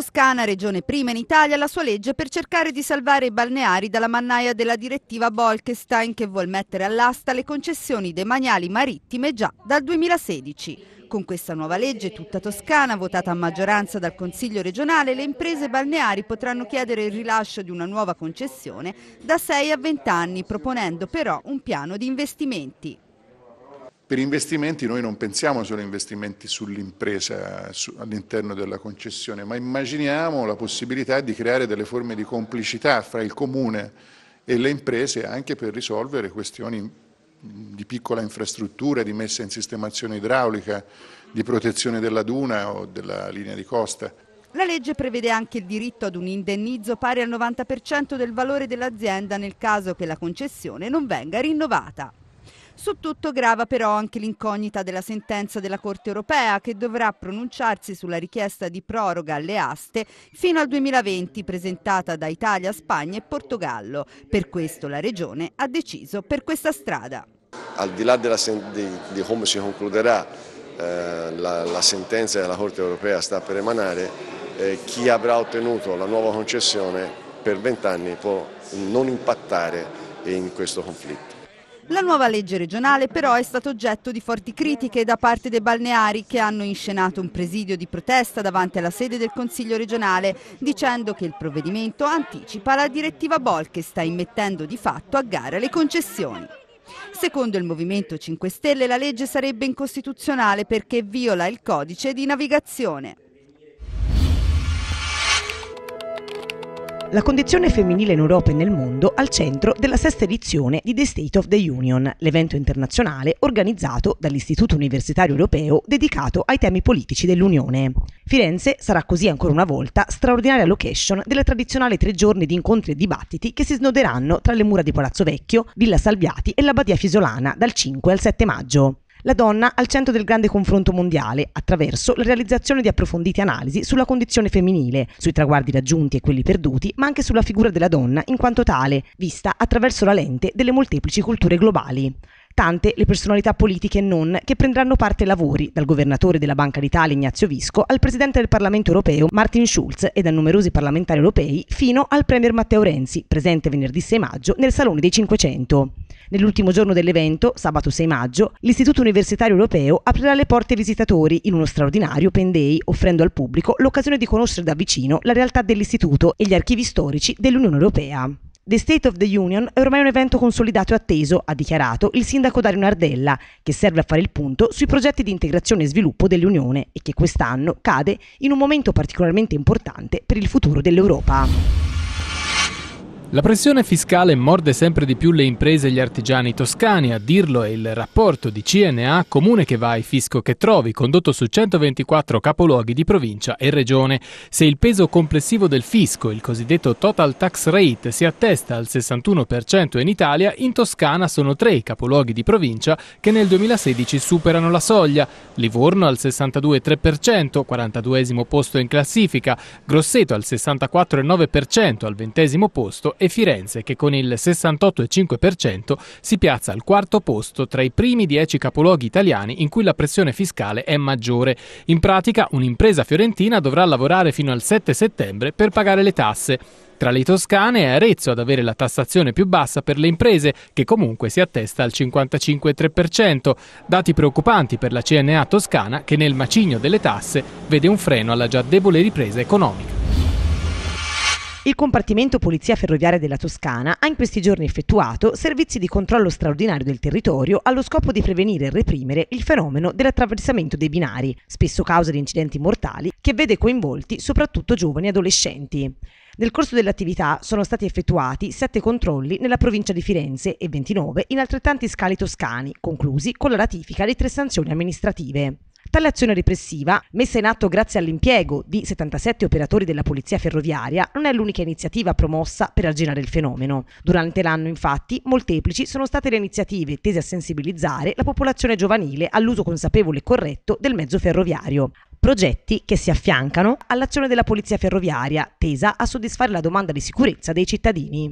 Toscana, regione prima in Italia, la sua legge per cercare di salvare i balneari dalla mannaia della direttiva Bolkestein che vuol mettere all'asta le concessioni demaniali marittime già dal 2016. Con questa nuova legge, tutta toscana, votata a maggioranza dal Consiglio regionale, le imprese balneari potranno chiedere il rilascio di una nuova concessione da 6 a 20 anni, proponendo però un piano di investimenti. Per investimenti noi non pensiamo solo a investimenti sull'impresa su, all'interno della concessione, ma immaginiamo la possibilità di creare delle forme di complicità fra il comune e le imprese anche per risolvere questioni di piccola infrastruttura, di messa in sistemazione idraulica, di protezione della duna o della linea di costa. La legge prevede anche il diritto ad un indennizzo pari al 90% del valore dell'azienda nel caso che la concessione non venga rinnovata. Su tutto grava però anche l'incognita della sentenza della Corte europea che dovrà pronunciarsi sulla richiesta di proroga alle aste fino al 2020 presentata da Italia, Spagna e Portogallo. Per questo la Regione ha deciso per questa strada. Al di là della, di, di, come si concluderà eh, la, la, sentenza della Corte europea sta per emanare, eh, chi avrà ottenuto la nuova concessione per vent'anni può non impattare in questo conflitto. La nuova legge regionale però è stata oggetto di forti critiche da parte dei balneari che hanno inscenato un presidio di protesta davanti alla sede del Consiglio regionale dicendo che il provvedimento anticipa la direttiva BOL che sta immettendo di fatto a gara le concessioni. Secondo il Movimento 5 Stelle la legge sarebbe incostituzionale perché viola il codice di navigazione. La condizione femminile in Europa e nel mondo al centro della sesta edizione di The State of the Union, l'evento internazionale organizzato dall'Istituto Universitario Europeo dedicato ai temi politici dell'Unione. Firenze sarà così ancora una volta straordinaria location della tradizionale tre giorni di incontri e dibattiti che si snoderanno tra le mura di Palazzo Vecchio, Villa Salviati e la Badia Fisolana dal 5 al 7 maggio la donna al centro del grande confronto mondiale attraverso la realizzazione di approfondite analisi sulla condizione femminile, sui traguardi raggiunti e quelli perduti, ma anche sulla figura della donna in quanto tale, vista attraverso la lente delle molteplici culture globali altrettante le personalità politiche non che prenderanno parte ai lavori, dal governatore della Banca d'Italia Ignazio Visco al presidente del Parlamento europeo Martin Schulz e da numerosi parlamentari europei fino al premier Matteo Renzi, presente venerdì 6 maggio nel Salone dei 500. Nell'ultimo giorno dell'evento, sabato 6 maggio, l'Istituto Universitario Europeo aprirà le porte ai visitatori in uno straordinario pendei, offrendo al pubblico l'occasione di conoscere da vicino la realtà dell'istituto e gli archivi storici dell'Unione Europea. The State of the Union è ormai un evento consolidato e atteso, ha dichiarato il sindaco Dario Nardella, che serve a fare il punto sui progetti di integrazione e sviluppo dell'Unione e che quest'anno cade in un momento particolarmente importante per il futuro dell'Europa. La pressione fiscale morde sempre di più le imprese e gli artigiani toscani, a dirlo è il rapporto di CNA Comune che vai, fisco che trovi, condotto su 124 capoluoghi di provincia e regione. Se il peso complessivo del fisco, il cosiddetto total tax rate, si attesta al 61% in Italia, in Toscana sono tre i capoluoghi di provincia che nel 2016 superano la soglia. Livorno al 62,3%, 42 posto in classifica, Grosseto al 64,9%, al 20 posto e Firenze che con il 68,5% si piazza al quarto posto tra i primi dieci capoluoghi italiani in cui la pressione fiscale è maggiore. In pratica un'impresa fiorentina dovrà lavorare fino al 7 settembre per pagare le tasse. Tra le toscane è Arezzo ad avere la tassazione più bassa per le imprese, che comunque si attesta al 55,3%, dati preoccupanti per la CNA toscana che nel macigno delle tasse vede un freno alla già debole ripresa economica. Il compartimento Polizia Ferroviaria della Toscana ha in questi giorni effettuato servizi di controllo straordinario del territorio allo scopo di prevenire e reprimere il fenomeno dell'attraversamento dei binari, spesso causa di incidenti mortali, che vede coinvolti soprattutto giovani e adolescenti. Nel corso dell'attività sono stati effettuati sette controlli nella provincia di Firenze e 29 in altrettanti scali toscani, conclusi con la ratifica di tre sanzioni amministrative. Tale azione repressiva, messa in atto grazie all'impiego di 77 operatori della polizia ferroviaria, non è l'unica iniziativa promossa per arginare il fenomeno. Durante l'anno, infatti, molteplici sono state le iniziative tese a sensibilizzare la popolazione giovanile all'uso consapevole e corretto del mezzo ferroviario. Progetti che si affiancano all'azione della polizia ferroviaria, tesa a soddisfare la domanda di sicurezza dei cittadini.